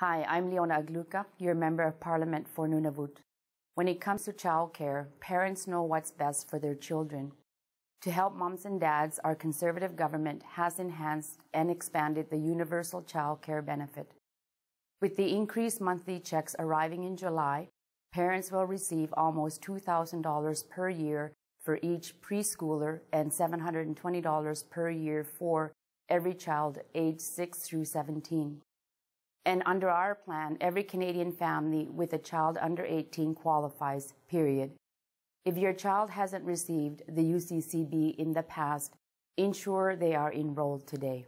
Hi, I'm Leona Agluka, your Member of Parliament for Nunavut. When it comes to childcare, parents know what's best for their children. To help moms and dads, our Conservative government has enhanced and expanded the universal child care benefit. With the increased monthly checks arriving in July, parents will receive almost $2,000 per year for each preschooler and $720 per year for every child aged 6 through 17. And under our plan, every Canadian family with a child under 18 qualifies, period. If your child hasn't received the UCCB in the past, ensure they are enrolled today.